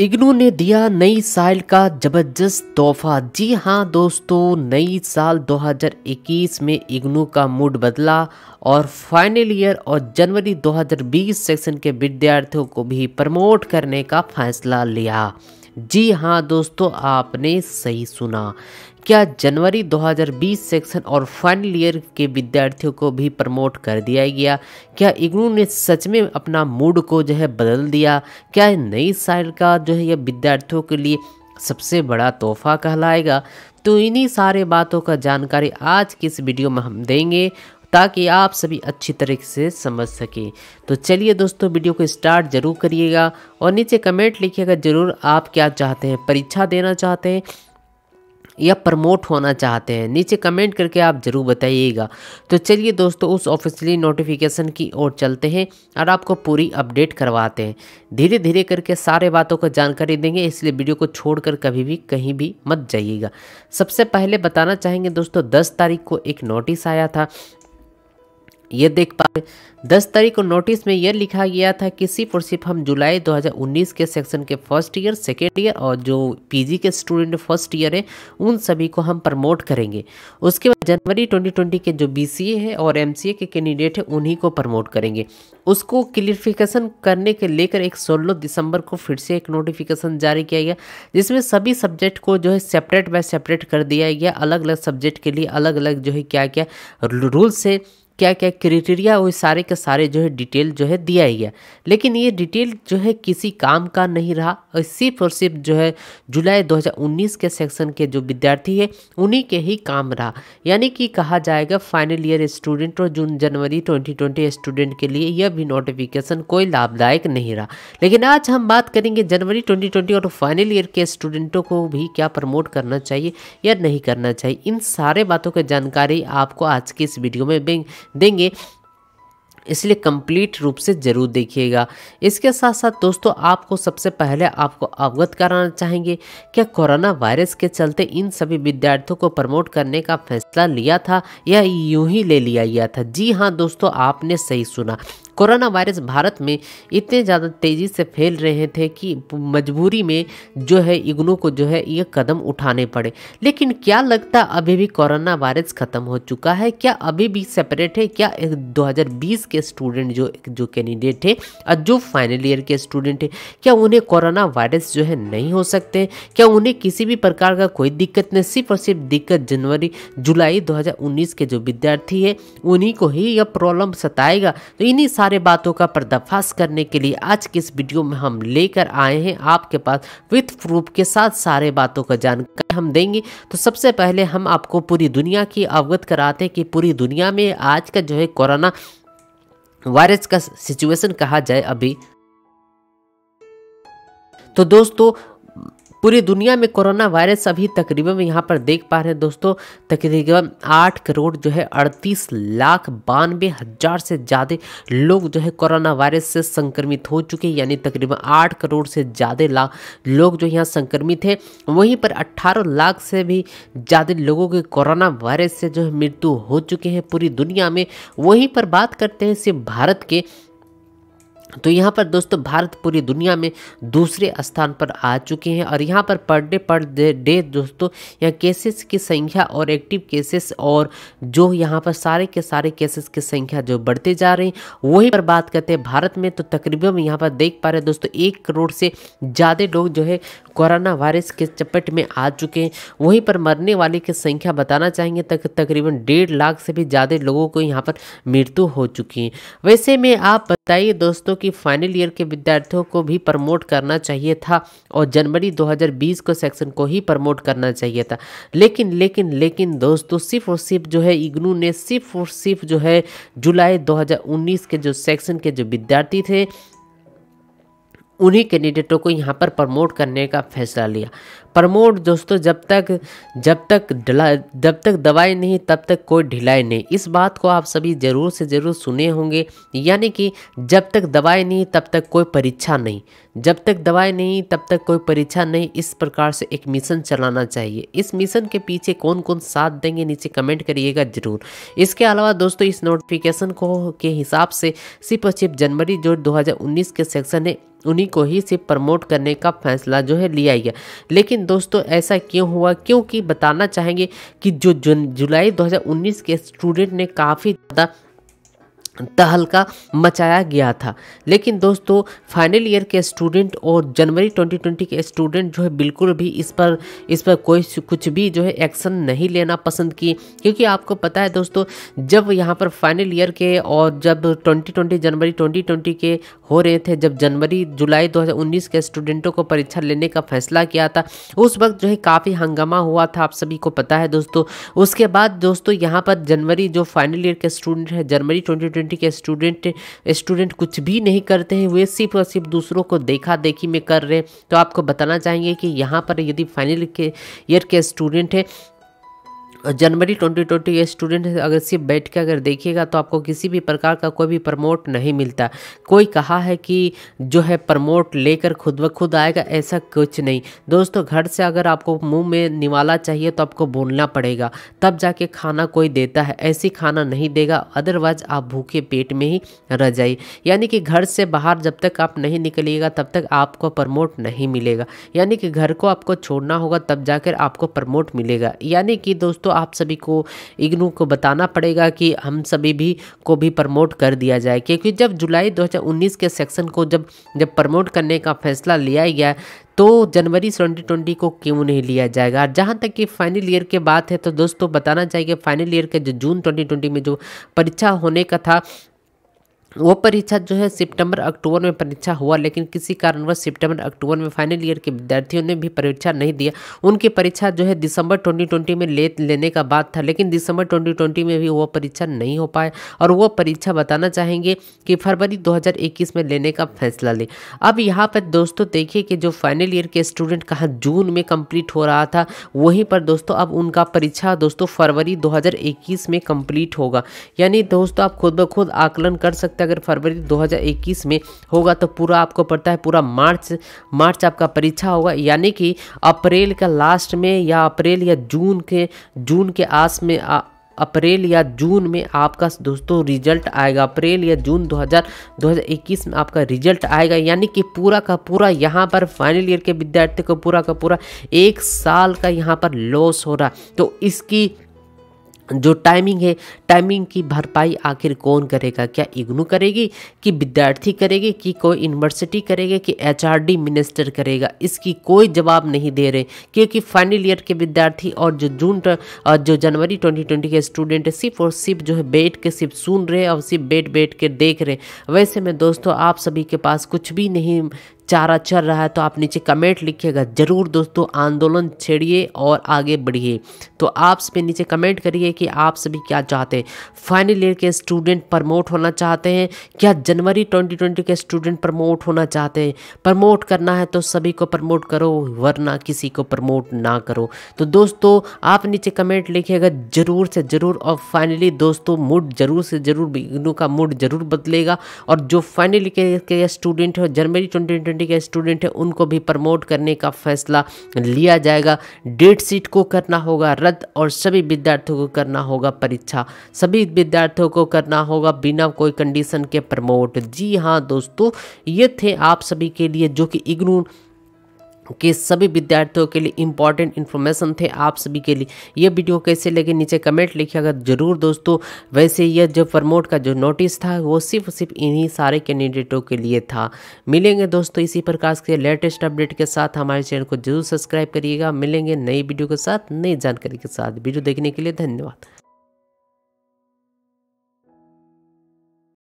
इग्नू ने दिया नई साल का जबरदस्त तोहफा जी हाँ दोस्तों नई साल 2021 में इग्नू का मूड बदला और फाइनल ईयर और जनवरी 2020 सेक्शन के विद्यार्थियों को भी प्रमोट करने का फैसला लिया जी हाँ दोस्तों आपने सही सुना क्या जनवरी 2020 सेक्शन और फाइनल ईयर के विद्यार्थियों को भी प्रमोट कर दिया गया क्या इग्नू ने सच में अपना मूड को जो है बदल दिया क्या नई साल का जो है यह विद्यार्थियों के लिए सबसे बड़ा तोहफा कहलाएगा तो इन्हीं सारे बातों का जानकारी आज की इस वीडियो में हम देंगे ताकि आप सभी अच्छी तरीके से समझ सकें तो चलिए दोस्तों वीडियो को स्टार्ट जरूर करिएगा और नीचे कमेंट लिखिएगा ज़रूर आप क्या चाहते हैं परीक्षा देना चाहते हैं या प्रमोट होना चाहते हैं नीचे कमेंट करके आप ज़रूर बताइएगा तो चलिए दोस्तों उस ऑफिशियली नोटिफिकेशन की ओर चलते हैं और आपको पूरी अपडेट करवाते हैं धीरे धीरे करके सारे बातों को जानकारी देंगे इसलिए वीडियो को छोड़कर कभी भी कहीं भी मत जाइएगा सबसे पहले बताना चाहेंगे दोस्तों दस तारीख को एक नोटिस आया था ये देख पा दस तारीख को नोटिस में यह लिखा गया था कि सिर्फ और सिर्फ हम जुलाई 2019 के सेक्शन के फर्स्ट ईयर सेकेंड ईयर और जो पीजी के स्टूडेंट फर्स्ट ईयर हैं उन सभी को हम प्रमोट करेंगे उसके बाद जनवरी 2020 के जो बीसीए है और एमसीए के कैंडिडेट हैं उन्हीं को प्रमोट करेंगे उसको क्लियरिफिकेशन करने के लेकर एक सोलह दिसंबर को फिर से एक नोटिफिकेशन जारी किया गया जिसमें सभी सब्जेक्ट को जो है सेपरेट बाय सेपरेट कर दिया गया अलग अलग सब्जेक्ट के लिए अलग अलग जो है क्या क्या रूल्स है क्या क्या क्रिटेरिया वो सारे के सारे जो है डिटेल जो है दिया ही है लेकिन ये डिटेल जो है किसी काम का नहीं रहा और सिर्फ और सिर्फ जो है जुलाई 2019 के सेक्शन के जो विद्यार्थी है उन्हीं के ही काम रहा यानी कि कहा जाएगा फाइनल ईयर स्टूडेंट और जून जनवरी 2020 स्टूडेंट के लिए यह भी नोटिफिकेशन कोई लाभदायक नहीं रहा लेकिन आज हम बात करेंगे जनवरी ट्वेंटी और फाइनल ईयर के स्टूडेंटों को भी क्या प्रमोट करना चाहिए या नहीं करना चाहिए इन सारे बातों की जानकारी आपको आज की इस वीडियो में देंगे इसलिए कंप्लीट रूप से ज़रूर देखिएगा इसके साथ साथ दोस्तों आपको सबसे पहले आपको अवगत कराना चाहेंगे क्या कोरोना वायरस के चलते इन सभी विद्यार्थियों को प्रमोट करने का फैसला लिया था या यूं ही ले लिया गया था जी हाँ दोस्तों आपने सही सुना कोरोना वायरस भारत में इतने ज़्यादा तेज़ी से फैल रहे थे कि मजबूरी में जो है इग्नू को जो है ये कदम उठाने पड़े लेकिन क्या लगता अभी भी कोरोना वायरस ख़त्म हो चुका है क्या अभी भी सेपरेट है क्या 2020 के स्टूडेंट जो जो कैंडिडेट है और जो फाइनल ईयर के स्टूडेंट है क्या उन्हें कोरोना वायरस जो है नहीं हो सकते क्या उन्हें किसी भी प्रकार का कोई दिक्कत नहीं सिर्फ और सिर्फ दिक्कत जनवरी जुलाई 2019 के जो विद्यार्थी है उन्हीं को ही यह प्रॉब्लम सताएगा तो इन्हीं सारे बातों का पर्दाफाश करने के लिए आज के इस वीडियो में हम लेकर आए हैं आपके पास विथ प्रूफ के साथ सारे बातों का जानकारी हम देंगे तो सबसे पहले हम आपको पूरी दुनिया की अवगत कराते हैं कि पूरी दुनिया में आज का जो है कोरोना वायरस का सिचुएशन कहा जाए अभी तो दोस्तों पूरी दुनिया में कोरोना वायरस अभी तकरीबन यहाँ पर देख पा रहे हैं दोस्तों तकरीबन आठ करोड़ जो है अड़तीस लाख बानवे हज़ार से ज़्यादा लोग जो है कोरोना वायरस से संक्रमित हो चुके हैं यानी तकरीबन आठ करोड़ से ज़्यादा लाख लोग जो यहाँ संक्रमित हैं वहीं पर अट्ठारह लाख से भी ज़्यादा लोगों के कोरोना वायरस से जो है मृत्यु हो चुके हैं पूरी दुनिया में वहीं पर बात करते हैं सिर्फ भारत के तो यहाँ पर दोस्तों भारत पूरी दुनिया में दूसरे स्थान पर आ चुके हैं और यहाँ पर पर डे पर डे दोस्तों यहाँ केसेस की संख्या और एक्टिव केसेस और जो यहाँ पर सारे के सारे केसेस की संख्या जो बढ़ते जा रहे हैं वहीं पर बात करते हैं भारत में तो तकरीबन यहाँ पर देख पा रहे हैं दोस्तों एक करोड़ से ज़्यादा लोग जो है कोरोना वायरस के चपेट में आ चुके हैं वहीं पर मरने वाले की संख्या बताना चाहेंगे तक तकरीबन डेढ़ लाख से भी ज़्यादा लोगों को यहाँ पर मृत्यु हो चुकी है वैसे में आप बताइए दोस्तों कि फाइनल ईयर के विद्यार्थियों को भी प्रमोट करना चाहिए था और जनवरी 2020 को सेक्शन को ही प्रमोट करना चाहिए था लेकिन लेकिन लेकिन दोस्तों सिर्फ और सिर्फ जो है इग्नू ने सिर्फ और सिर्फ जो है जुलाई 2019 के जो सेक्शन के जो विद्यार्थी थे उन्हीं कैंडिडेटों को यहाँ पर प्रमोट करने का फैसला लिया प्रमोट दोस्तों जब तक जब तक जब तक दवाई नहीं तब तक कोई ढिलाई नहीं इस बात को आप सभी ज़रूर से ज़रूर सुने होंगे यानी कि जब तक दवाई नहीं तब तक कोई परीक्षा नहीं जब तक दवाई नहीं तब तक कोई परीक्षा नहीं इस प्रकार से एक मिशन चलाना चाहिए इस मिशन के पीछे कौन कौन साथ देंगे नीचे कमेंट करिएगा ज़रूर इसके अलावा दोस्तों इस नोटिफिकेशन को के हिसाब से सिर्फ और सिर्फ जनवरी जो दो के सेक्शन है उन्हीं को ही सिर्फ प्रमोट करने का फैसला जो है लिया गया लेकिन दोस्तों ऐसा क्यों हुआ क्योंकि बताना चाहेंगे कि जो जुलाई 2019 के स्टूडेंट ने काफ़ी ज़्यादा तहलका मचाया गया था लेकिन दोस्तों फाइनल ईयर के स्टूडेंट और जनवरी 2020 के स्टूडेंट जो है बिल्कुल भी इस पर इस पर कोई कुछ भी जो है एक्शन नहीं लेना पसंद किए क्योंकि आपको पता है दोस्तों जब यहाँ पर फाइनल ईयर के और जब 2020 जनवरी 2020 के हो रहे थे जब जनवरी जुलाई 2019 के स्टूडेंटों को परीक्षा लेने का फैसला किया था उस वक्त जो है काफ़ी हंगामा हुआ था आप सभी को पता है दोस्तों उसके बाद दोस्तों यहाँ पर जनवरी जो फाइनल ईयर के स्टूडेंट हैं जनवरी ट्वेंटी ट्वेंटी के स्टूडेंट स्टूडेंट कुछ भी नहीं करते हैं वे सिर्फ और सिर्फ दूसरों को देखा देखी में कर रहे हैं तो आपको बताना चाहेंगे कि यहाँ पर यदि फाइनल के ईयर के स्टूडेंट हैं जनवरी 2020 ये स्टूडेंट अगर सिर्फ बैठ के अगर देखिएगा तो आपको किसी भी प्रकार का कोई भी प्रमोट नहीं मिलता कोई कहा है कि जो है प्रमोट लेकर खुद ब खुद आएगा ऐसा कुछ नहीं दोस्तों घर से अगर आपको मुंह में निवाला चाहिए तो आपको बोलना पड़ेगा तब जाके खाना कोई देता है ऐसी खाना नहीं देगा अदरवाइज आप भूखे पेट में ही रह जाइए यानी कि घर से बाहर जब तक आप नहीं निकलिएगा तब तक आपको प्रमोट नहीं मिलेगा यानी कि घर को आपको छोड़ना होगा तब जाकर आपको प्रमोट मिलेगा यानी कि दोस्तों आप सभी को इग्नू को बताना पड़ेगा कि हम सभी भी को भी प्रमोट कर दिया जाए क्योंकि जब जुलाई 2019 के सेक्शन को जब जब प्रमोट करने का फैसला लिया गया तो जनवरी 2020 को क्यों नहीं लिया जाएगा जहाँ तक कि फाइनल ईयर के बात है तो दोस्तों बताना चाहिए फाइनल ईयर के जो जून 2020 में जो परीक्षा होने का था वो परीक्षा जो है सितंबर अक्टूबर में परीक्षा हुआ लेकिन किसी कारणवश सितंबर अक्टूबर में फाइनल ईयर के विद्यार्थियों ने भी परीक्षा नहीं दिया उनकी परीक्षा जो है दिसंबर 2020 में ले लेने का बात था लेकिन दिसंबर 2020 में भी वो परीक्षा नहीं हो पाए और वो परीक्षा बताना चाहेंगे कि फरवरी 2021 में लेने का फैसला ले अब यहाँ पर दोस्तों देखिए कि जो फाइनल ईयर के स्टूडेंट कहाँ जून में कम्प्लीट हो रहा था वहीं पर दोस्तों अब उनका परीक्षा दोस्तों फरवरी दो में कम्प्लीट होगा यानी दोस्तों आप खुद ब खुद आकलन कर सकते अगर फरवरी 2021 में होगा तो पूरा आपको पड़ता है पूरा मार्च मार्च आपका परीक्षा होगा यानी कि अप्रैल का लास्ट में या अप्रैल या जून के जून के आस में आ, अप्रैल या जून में आपका दोस्तों रिजल्ट आएगा अप्रैल या जून 2000 2021 में आपका रिजल्ट आएगा यानी कि पूरा का पूरा यहां पर फाइनल ईयर के विद्यार्थी को पूरा का पूरा एक साल का यहां पर लॉस हो रहा तो इसकी जो टाइमिंग है टाइमिंग की भरपाई आखिर कौन करेगा क्या इग्नू करेगी कि विद्यार्थी करेगी कि कोई यूनिवर्सिटी करेगी कि एचआरडी मिनिस्टर करेगा इसकी कोई जवाब नहीं दे रहे क्योंकि फाइनल ईयर के विद्यार्थी और जो जून और जो जनवरी 2020 के स्टूडेंट है सिर्फ और सिर्फ जो है बैठ के सिर्फ सुन रहे और सिर्फ बैठ बैठ के देख रहे वैसे में दोस्तों आप सभी के पास कुछ भी नहीं चारा चल रहा है तो आप नीचे कमेंट लिखिएगा ज़रूर दोस्तों आंदोलन छेड़िए और आगे बढ़िए तो आप सभी नीचे कमेंट करिए कि आप सभी क्या चाहते हैं फाइनल ईयर के स्टूडेंट प्रमोट होना चाहते हैं क्या जनवरी 2020 के स्टूडेंट प्रमोट होना चाहते हैं प्रमोट करना है तो सभी को प्रमोट करो वरना किसी को प्रमोट ना करो तो दोस्तों आप नीचे कमेंट लिखिएगा ज़रूर से ज़रूर और फाइनली दोस्तों मूड ज़रूर से ज़रूर का मूड ज़रूर बदलेगा और जो फाइनल ईयर के स्टूडेंट हो जनवरी ट्वेंटी यूनिवर्सिटी के स्टूडेंट हैं उनको भी प्रमोट करने का फैसला लिया जाएगा डेट सीट को करना होगा रद्द और सभी विद्यार्थियों को करना होगा परीक्षा सभी विद्यार्थियों को करना होगा बिना कोई कंडीशन के प्रमोट जी हाँ दोस्तों ये थे आप सभी के लिए जो कि इग्नू के सभी विद्यार्थियों के लिए इंपॉर्टेंट इन्फॉर्मेशन थे आप सभी के लिए यह वीडियो कैसे लगे नीचे कमेंट लिखिएगा जरूर दोस्तों वैसे यह जो प्रमोट का जो नोटिस था वो सिर्फ सिर्फ इन्हीं सारे कैंडिडेटों के लिए था मिलेंगे दोस्तों इसी प्रकार के लेटेस्ट अपडेट के साथ हमारे चैनल को जरूर सब्सक्राइब करिएगा मिलेंगे नई वीडियो के साथ नई जानकारी के साथ वीडियो देखने के लिए धन्यवाद